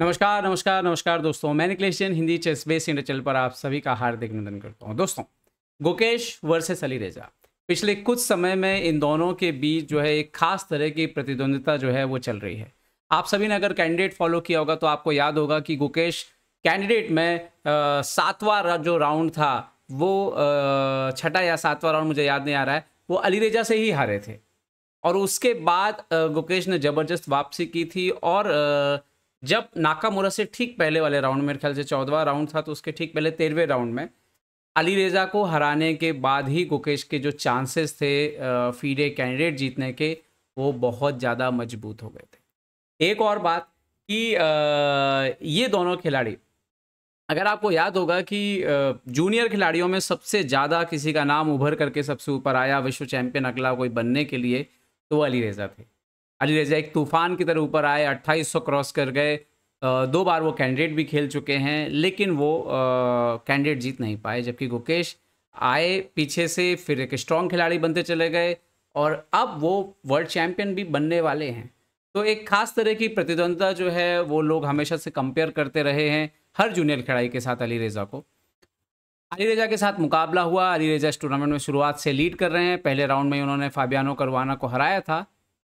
नमस्कार नमस्कार नमस्कार दोस्तों मैं Niklesh Jain Hindi chess base India channel पर आप सभी का हार्दिक अभिनंदन करता हूँ दोस्तों गोकेश वर्सेस अली रेजा पिछले कुछ समय में इन दोनों के बीच जो है एक खास तरह की प्रतिद्वंदिता जो है वो चल रही है आप सभी ने अगर कैंडिडेट फॉलो किया होगा तो आपको याद होगा कि गुकेश कैंडिडेट में सातवां जो राउंड था वो छठा या सातवां राउंड मुझे याद नहीं आ रहा है वो अली रेजा से ही हारे थे और उसके बाद गुकेश ने ज़बरदस्त वापसी की थी और आ, जब नाकामुरा से ठीक पहले वाले राउंड मेरे ख्याल से चौदवा राउंड था तो उसके ठीक पहले तेरहवें राउंड में अली रेजा को हराने के बाद ही गुकेश के जो चांसेस थे फीडे कैंडिडेट जीतने के वो बहुत ज़्यादा मजबूत हो गए थे एक और बात कि ये दोनों खिलाड़ी अगर आपको याद होगा कि जूनियर खिलाड़ियों में सबसे ज़्यादा किसी का नाम उभर करके सबसे ऊपर आया विश्व चैंपियन अगला कोई बनने के लिए तो वो अली रेजा थे अली रजा एक तूफ़ान की तरह ऊपर आए 2800 क्रॉस कर गए दो बार वो कैंडिडेट भी खेल चुके हैं लेकिन वो कैंडिडेट जीत नहीं पाए जबकि गुकेश आए पीछे से फिर एक स्ट्रॉन्ग खिलाड़ी बनते चले गए और अब वो वर्ल्ड चैम्पियन भी बनने वाले हैं तो एक खास तरह की प्रतिद्वंदता जो है वो लोग हमेशा से कंपेयर करते रहे हैं हर जूनियर खिलाड़ी के साथ अली रेजा को अली रेजा के साथ मुकाबला हुआ अली रेजा इस टूर्नामेंट में शुरुआत से लीड कर रहे हैं पहले राउंड में उन्होंने फाबियानो करवाना को हराया था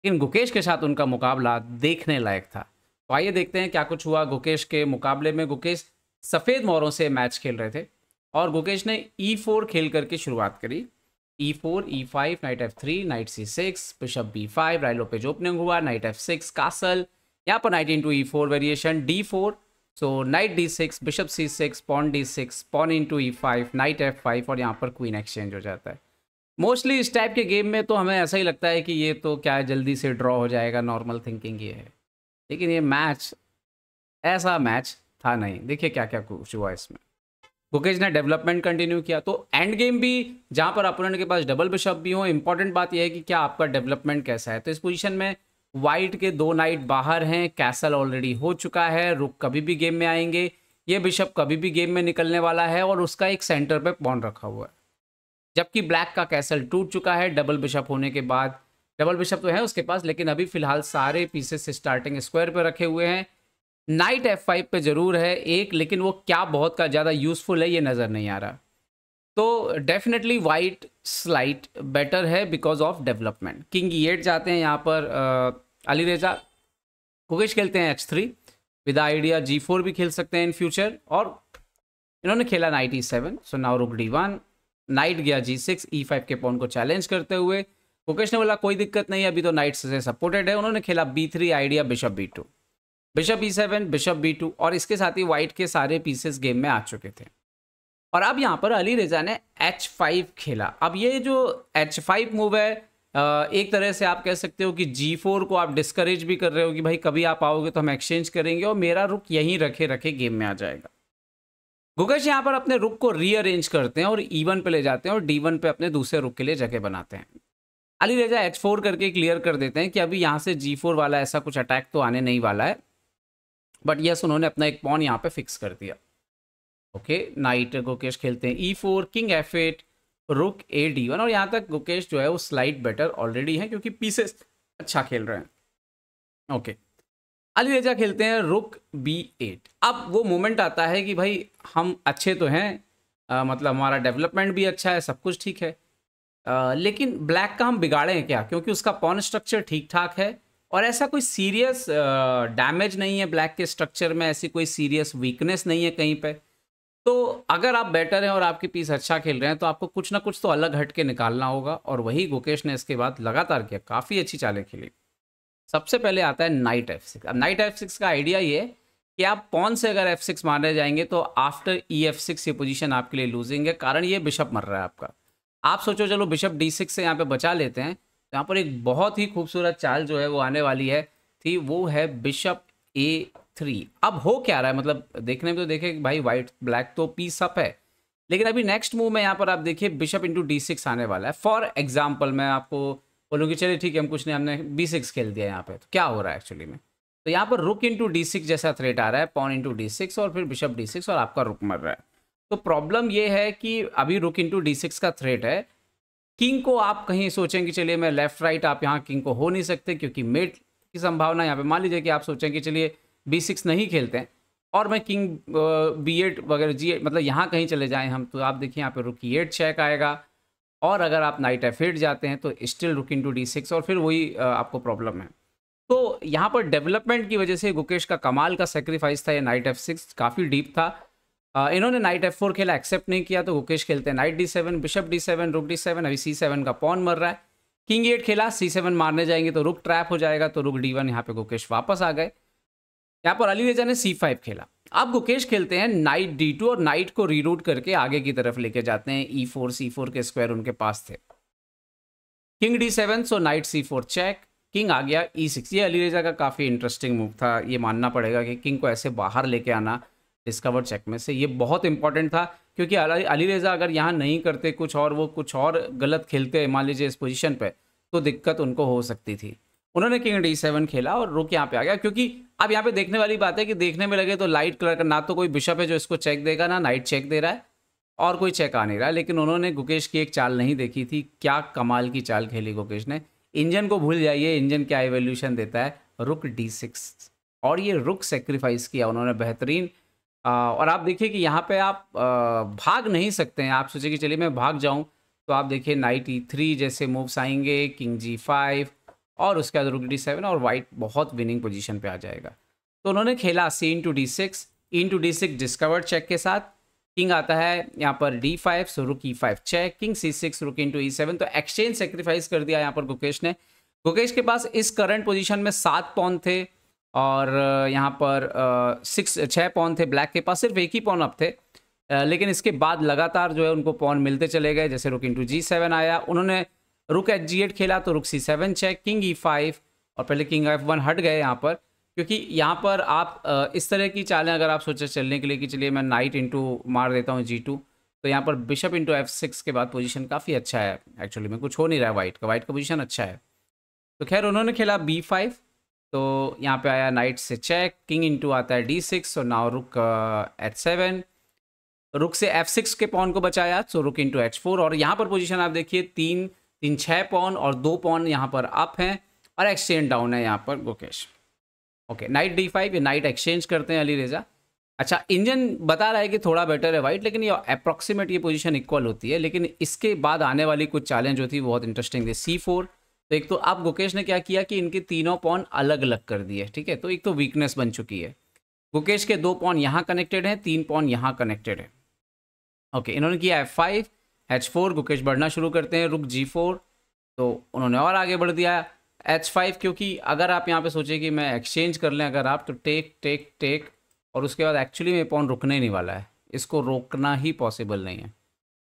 लेकिन गुकेश के साथ उनका मुकाबला देखने लायक था तो आइए देखते हैं क्या कुछ हुआ गुकेश के मुकाबले में गुकेश सफ़ेद मोरों से मैच खेल रहे थे और गुकेश ने ई e फोर खेल करके शुरुआत करी E e four E five knight F three knight C six bishop B five Ruy Lopez opening हुआ नाइट एफ सिक्स कासल यहाँ पर knight into E four variation D four so knight D six bishop C six pawn D six pawn into E five knight F five और यहाँ पर queen exchange हो जाता है mostly इस type के गेम में तो हमें ऐसा ही लगता है कि ये तो क्या जल्दी से ड्रॉ हो जाएगा नॉर्मल थिंकिंग ये है लेकिन ये मैच ऐसा मैच था नहीं देखिए क्या क्या कुछ हुआ इसमें कुकेज ने डेवलपमेंट कंटिन्यू किया तो एंड गेम भी जहाँ पर अपोनेंट के पास डबल बिशप भी हो इम्पॉर्टेंट बात यह है कि क्या आपका डेवलपमेंट कैसा है तो इस पोजिशन में वाइट के दो नाइट बाहर हैं कैसल ऑलरेडी हो चुका है रुक कभी भी गेम में आएंगे ये बिशप कभी भी गेम में निकलने वाला है और उसका एक सेंटर पे पॉन रखा हुआ है जबकि ब्लैक का कैसल टूट चुका है डबल बिशप होने के बाद डबल बिशप तो है उसके पास लेकिन अभी फिलहाल सारे पीसेस स्टार्टिंग स्क्वायर पर रखे हुए हैं नाइट एफ फाइव पर जरूर है एक लेकिन वो क्या बहुत का ज़्यादा यूज़फुल है ये नज़र नहीं आ रहा तो डेफिनेटली वाइट स्लाइट बेटर है because of development king eight जाते हैं यहाँ पर आ, अली रेजा कुकेश खेलते हैं H three with idea G four भी खेल सकते हैं इन फ्यूचर और इन्होंने खेला knight E seven so now rook D one knight गया जी सिक्स ई फाइव के पॉन को चैलेंज करते हुए मुकेश ने बोला कोई दिक्कत नहीं अभी तो नाइट से सपोर्टेड है उन्होंने खेला B three idea bishop B two bishop E seven bishop B two और इसके साथ ही वाइट के सारे पीसेस गेम में आ चुके थे और अब यहाँ पर अली रजा ने एच फाइव खेला अब ये जो एच फाइव मूव है एक तरह से आप कह सकते हो कि जी फोर को आप डिस्करेज भी कर रहे हो कि भाई कभी आप आओगे तो हम एक्सचेंज करेंगे और मेरा रुख यहीं रखे रखे गेम में आ जाएगा गुगज यहाँ पर अपने रुक को रीअरेंज करते हैं और ई e वन पे ले जाते हैं और डी वन पे अपने दूसरे रुख के लिए जगह बनाते हैं अली रेजा एच फोर करके क्लियर कर देते हैं कि अभी यहाँ से जी फोर वाला ऐसा कुछ अटैक तो आने नहीं वाला है बट यस उन्होंने अपना एक पॉन यहाँ पे फिक्स कर दिया ओके नाइट गुकेश खेलते हैं E four king F eight rook A D one और यहाँ तक गुकेश जो है वो स्लाइड बेटर ऑलरेडी है क्योंकि पीसेस अच्छा खेल रहे हैं ओके okay. अलवेजा खेलते हैं रुक बी एट अब वो मोमेंट आता है कि भाई हम अच्छे तो हैं आ, मतलब हमारा डेवलपमेंट भी अच्छा है सब कुछ ठीक है आ, लेकिन ब्लैक का हम बिगाड़े हैं क्या क्योंकि उसका पॉन स्ट्रक्चर ठीक ठाक है और ऐसा कोई सीरियस डैमेज नहीं है ब्लैक के स्ट्रक्चर में ऐसी कोई सीरियस वीकनेस नहीं है कहीं पर तो अगर आप बेटर हैं और आपकी पीस अच्छा खेल रहे हैं तो आपको कुछ ना कुछ तो अलग हट के निकालना होगा और वही गोकेश ने इसके बाद लगातार किया काफ़ी अच्छी चालें खेली सबसे पहले आता है नाइट एफ सिक्स अब नाइट एफ सिक्स का आइडिया ये कि आप पौन से अगर एफ सिक्स मारने जाएंगे तो आफ्टर ई एफ सिक्स ये पोजीशन आपके लिए लूजिंग है कारण ये बिशप मर रहा है आपका आप सोचो चलो बिशप डी सिक्स से यहाँ पे बचा लेते हैं यहाँ पर एक बहुत ही खूबसूरत चाल जो है वो आने वाली है थी वो है बिशप ए थ्री अब हो क्या रहा है मतलब देखने में तो देखे भाई वाइट ब्लैक तो पी सप है लेकिन अभी नेक्स्ट मूव में यहाँ पर आप देखिए बिशप इंटू डी सिक्स आने वाला है फॉर एग्जाम्पल मैं आपको कि चलिए ठीक है हम कुछ नहीं हमने बी सिक्स खेल दिया यहाँ पे तो क्या हो रहा है एक्चुअली में तो यहाँ पर रुक इंटू डी सिक्स जैसा थ्रेट आ रहा है पॉन इंटू डी सिक्स और फिर बिशप डी सिक्स और आपका रुक मर रहा है तो प्रॉब्लम ये है कि अभी रुक इंटू डी सिक्स का थ्रेट है किंग को आप कहीं सोचें कि चलिए मैं लेफ्ट राइट आप यहाँ किंग को हो नहीं सकते क्योंकि मेट की संभावना यहाँ पर मान लीजिए कि आप सोचें कि चलिए बी सिक्स नहीं खेलते हैं और मैं किंग बी एट वगैरह जी मतलब यहाँ कहीं चले जाएँ हम तो आप देखिए यहाँ पर रुक एट चेक आएगा और अगर आप नाइट एफ एट जाते हैं तो स्टिल रुक इन टू डी सिक्स और फिर वही आपको प्रॉब्लम है तो यहाँ पर डेवलपमेंट की वजह से गुकेश का कमाल का सेक्रीफाइस था ये नाइट एफ सिक्स काफ़ी डीप था इन्होंने नाइट एफ फोर खेला एक्सेप्ट नहीं किया तो गुकेश खेलते हैं knight D seven bishop D seven rook D seven अभी सी सेवन का पॉन मर रहा है किंग एट खेला सी सेवन मारने जाएंगे तो रुक ट्रैप हो जाएगा तो रुक डी वन यहाँ पे गुकेश वापस आ गए यहाँ पर अली रेजा ने सी फाइव खेला आप गुकेश खेलते हैं नाइट डी टू और नाइट को रीरूट करके आगे की तरफ लेके जाते हैं ई फोर सी फोर के स्क्वायर उनके पास थे king D seven so knight C four check king आ गया ई e सिक्स ये अली रेजा का काफ़ी इंटरेस्टिंग मूव था ये मानना पड़ेगा कि किंग को ऐसे बाहर लेके आना डिस्कवर चेक में से ये बहुत इंपॉर्टेंट था क्योंकि अली रेजा अगर यहाँ नहीं करते कुछ और वो कुछ और गलत खेलते मान लीजिए इस पोजीशन पर तो दिक्कत उनको हो सकती थी उन्होंने किंग डी सेवन खेला और रुक यहाँ पे आ गया क्योंकि अब यहाँ पे देखने वाली बात है कि देखने में लगे तो लाइट कलर का ना तो कोई बिशप है जो इसको चेक देगा ना नाइट चेक दे रहा है और कोई चेक आ नहीं रहा है लेकिन उन्होंने गुकेश की एक चाल नहीं देखी थी क्या कमाल की चाल खेली गुकेश ने इंजन को भूल जाइए इंजन क्या एवोल्यूशन देता है रुक डी सिक्स और ये रुक सेक्रीफाइस किया उन्होंने बेहतरीन और आप देखिए कि यहाँ पे आप भाग नहीं सकते हैं आप सोचे कि चलिए मैं भाग जाऊँ तो आप देखिए नाइट ई थ्री जैसे मूव्स आएंगे किंग जी फाइव और उसके बाद रुक डी सेवन और वाइट बहुत विनिंग पोजीशन पे आ जाएगा तो उन्होंने खेला C into D six into D six discovered check के साथ किंग आता है यहाँ पर D five so rook E five check king C six rook into E seven तो एक्सचेंज सेक्रीफाइस कर दिया यहाँ पर गुकेश ने गुकेश के पास इस करंट पोजिशन में सात पौन थे और यहाँ पर सिक्स छः पौन थे ब्लैक के पास सिर्फ एक ही पौन अब थे लेकिन इसके बाद लगातार जो है उनको पौन मिलते चले गए जैसे रुक इन टू जी सेवन आया उन्होंने रुक एच जी एट खेला तो rook C seven check king E five और पहले किंग एफ वन हट गए यहाँ पर क्योंकि यहाँ पर आप इस तरह की चालें अगर आप सोचे चलने के लिए कि चलिए मैं नाइट इंटू मार देता हूँ जी टू तो यहाँ पर बिशप इंटू एफ सिक्स के बाद पोजीशन काफ़ी अच्छा है एक्चुअली में कुछ हो नहीं रहा है वाइट का वाइट का पोजिशन अच्छा है तो खैर उन्होंने खेला बी फाइव तो यहाँ पर आया नाइट से चेक किंग इंटू आता है डी सिक्स और नाव रुक एच सेवन रुक से एफ सिक्स के पॉन को बचाया सो रुक इंटू एच फोर और यहाँ पर पोजिशन आप देखिए तीन तीन छः पौन और दो पॉन यहाँ पर अप हैं और एक्सचेंज डाउन है यहाँ पर Gukesh okay knight D five ये नाइट एक्सचेंज करते हैं अली रेजा अच्छा इंजन बता रहा है कि थोड़ा बेटर है वाइट लेकिन ये अप्रॉक्सीमेट ये पोजीशन इक्वल होती है लेकिन इसके बाद आने वाली कुछ चैलेंज जो थी बहुत इंटरेस्टिंग थी सी फोर तो एक तो अब गुकेश ने क्या किया कि इनके तीनों पॉन अलग अलग कर दिए ठीक है तो एक तो वीकनेस बन चुकी है गुकेश के दो पॉन यहाँ कनेक्टेड हैं तीन पॉन यहाँ कनेक्टेड है ओके इन्होंने किया F five H four Gukesh बढ़ना शुरू करते हैं रुक जी फोर तो उन्होंने और आगे बढ़ दिया एच फाइव क्योंकि अगर आप यहाँ पे सोचे कि मैं एक्सचेंज कर लें अगर आप तो टेक टेक टेक और उसके बाद एक्चुअली में पॉन रुकने नहीं वाला है इसको रोकना ही पॉसिबल नहीं है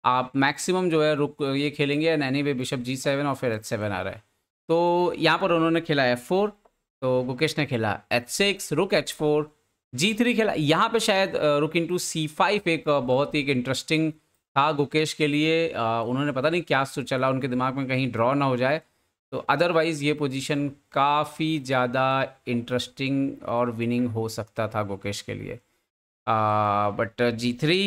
आप मैक्सिमम जो है रुक ये खेलेंगे and anyway bishop G seven और फिर एच सेवन आ रहा है तो यहाँ पर उन्होंने खेला एफ फोर तो गुकेश ने खेला H six rook H four G three खेला यहाँ पे शायद रुक इन टू सी फाइव एक बहुत ही एक इंटरेस्टिंग था गुकेश के लिए आ, उन्होंने पता नहीं क्या चला उनके दिमाग में कहीं ड्रॉ ना हो जाए तो अदरवाइज़ ये पोजीशन काफ़ी ज़्यादा इंटरेस्टिंग और विनिंग हो सकता था गुकेश के लिए आ, बट जी थ्री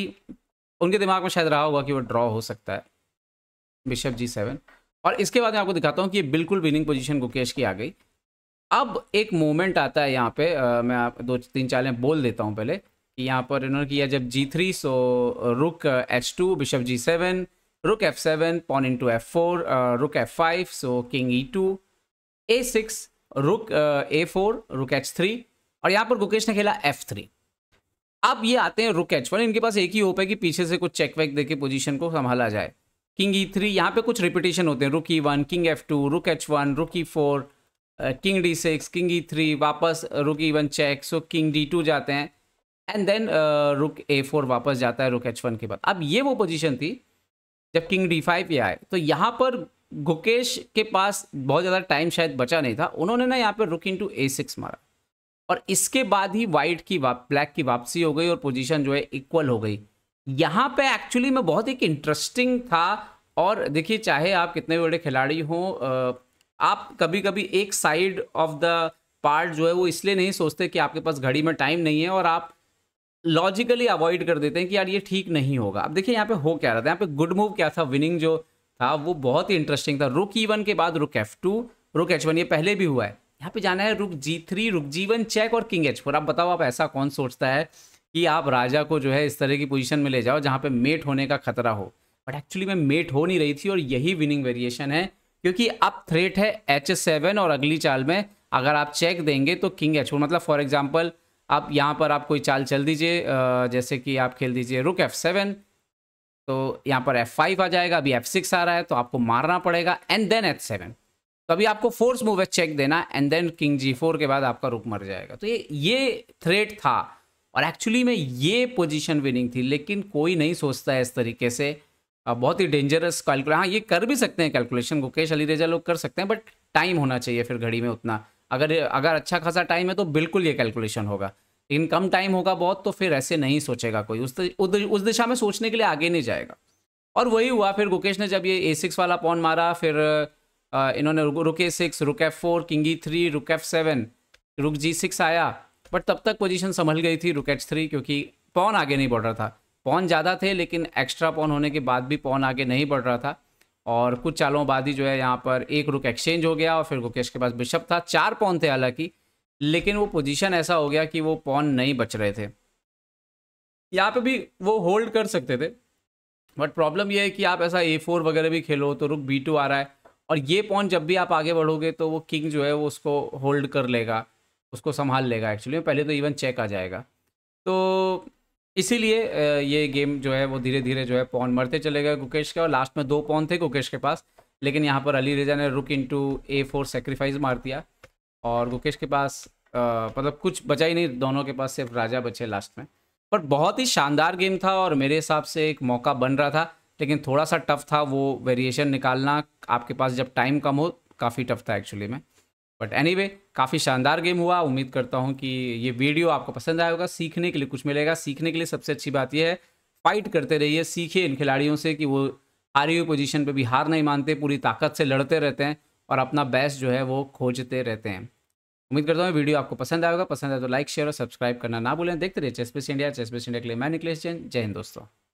उनके दिमाग में शायद रहा होगा कि वो ड्रॉ हो सकता है बिशप जी सेवन और इसके बाद मैं आपको दिखाता हूँ कि बिल्कुल विनिंग पोजीशन गुकेश की आ गई अब एक मोमेंट आता है यहाँ पे आ, मैं आप दो तीन चालें बोल देता हूँ पहले यहाँ पर इन्होंने किया जब जी three so rook H two bishop G seven rook F seven pawn into F four rook F five so king E two A six rook A four rook H three और यहाँ पर गुकेश ने खेला F three अब ये आते हैं रुक एच वन इनके पास एक ही होप है कि पीछे से कुछ चेक वेक देके पोजीशन को संभाला जाए किंग ई थ्री यहाँ पे कुछ रिपीटेशन होते हैं rook E one king F two rook H one rook E four king D six king E three वापस rook E one check so king D two जाते हैं एंड देन रुक A four वापस जाता है रुक एच वन के बाद अब ये वो पोजीशन थी जब किंग डी फाइव ये आए तो यहाँ पर गुकेश के पास बहुत ज़्यादा टाइम शायद बचा नहीं था उन्होंने ना यहाँ पर रुक इन टू ए सिक्स मारा और इसके बाद ही वाइट की वाप ब्लैक की वापसी हो गई और पोजिशन जो है इक्वल हो गई यहाँ पर एक्चुअली में बहुत एक इंटरेस्टिंग था और देखिए चाहे आप कितने भी बड़े खिलाड़ी हों आप कभी कभी एक साइड ऑफ द पार्ट जो है वो इसलिए नहीं सोचते कि आपके पास घड़ी में टाइम नहीं है और आप लॉजिकली अवॉइड कर देते हैं कि यार ये ठीक नहीं होगा अब देखिए यहाँ पे हो क्या रहा था यहाँ पे गुड मूव क्या था विनिंग जो था वो बहुत ही इंटरेस्टिंग था रुक ई e वन के बाद rook F two rook H one ये पहले भी हुआ है यहाँ पे जाना है रुक G three rook G one check और किंग एच फोर आप बताओ आप ऐसा कौन सोचता है कि आप राजा को जो है इस तरह की पोजिशन में ले जाओ जहाँ पे मेट होने का खतरा हो बट एक्चुअली में मेट हो नहीं रही थी और यही विनिंग वेरिएशन है क्योंकि अब थ्रेट है एच सेवन और अगली चाल में अगर आप चेक देंगे तो किंग एच फोर मतलब फॉर एग्जाम्पल आप यहाँ पर आप कोई चाल चल दीजिए जैसे कि आप खेल दीजिए रुक एफ सेवन तो यहाँ पर एफ फाइव आ जाएगा अभी एफ सिक्स आ रहा है तो आपको मारना पड़ेगा एंड देन एफ सेवन तो अभी आपको फोर्स मूव चेक देना and then king G four के बाद आपका रुक मर जाएगा तो ये ये थ्रेट था और एक्चुअली में ये पोजीशन विनिंग थी लेकिन कोई नहीं सोचता है इस तरीके से बहुत ही डेंजरस कैलकुलेट हाँ ये कर भी सकते हैं कैलकुलेशन गुकेश अली रेजा लोग कर सकते हैं बट टाइम होना चाहिए फिर घड़ी में उतना अगर अगर अच्छा खासा टाइम है तो बिल्कुल ये कैलकुलेशन होगा लेकिन कम टाइम होगा बहुत तो फिर ऐसे नहीं सोचेगा कोई उस उस दिशा में सोचने के लिए आगे नहीं जाएगा और वही हुआ फिर गुकेश ने जब ये ए सिक्स वाला पॉन मारा फिर आ, इन्होंने rook A six e rook F four king E three rook F seven rook G six आया बट तब तक पोजीशन संभल गई थी रुक एच थ्री क्योंकि पॉन आगे नहीं बढ़ रहा था पॉन ज़्यादा थे लेकिन एक्स्ट्रा पॉन होने के बाद भी पॉन आगे नहीं बढ़ रहा था और कुछ चालों बाद ही जो है यहाँ पर एक रुक एक्सचेंज हो गया और फिर गुकेश के पास बिशप था चार पौन थे हालांकि लेकिन वो पोजीशन ऐसा हो गया कि वो पौन नहीं बच रहे थे यहाँ पे भी वो होल्ड कर सकते थे बट प्रॉब्लम ये है कि आप ऐसा ए फोर वगैरह भी खेलो तो रुक बी टू आ रहा है और ये पौन जब भी आप आगे बढ़ोगे तो वो किंग जो है वो उसको होल्ड कर लेगा उसको संभाल लेगा एक्चुअली पहले तो इवन चेक आ जाएगा तो इसीलिए ये गेम जो है वो धीरे धीरे जो है पॉन मरते चले गए गुकेश के और लास्ट में दो पॉन थे गुकेश के पास लेकिन यहाँ पर अली रेजा ने रुक टू ए फोर सेक्रीफाइस मार दिया और गुकेश के पास मतलब कुछ बचा ही नहीं दोनों के पास सिर्फ राजा बचे लास्ट में बट बहुत ही शानदार गेम था और मेरे हिसाब से एक मौका बन रहा था लेकिन थोड़ा सा टफ था वो वेरिएशन निकालना आपके पास जब टाइम कम हो काफ़ी टफ था एक्चुअली में बट एनी anyway, काफ़ी शानदार गेम हुआ उम्मीद करता हूँ कि ये वीडियो आपको पसंद आएगा सीखने के लिए कुछ मिलेगा सीखने के लिए सबसे अच्छी बात यह है फाइट करते रहिए सीखिए इन खिलाड़ियों से कि वो हारी हुई पोजीशन पर भी हार नहीं मानते पूरी ताकत से लड़ते रहते हैं और अपना बेस्ट जो है वो खोजते रहते हैं उम्मीद करता हूँ वीडियो आपको पसंद आएगा पसंद आए तो लाइक शेयर और सब्सक्राइब करना ना भूलें देखते रहिए चेस्पेस इंडिया चेस्पेस इंडिया के लिए मैं निकलेश जैन जय हिंद दोस्तों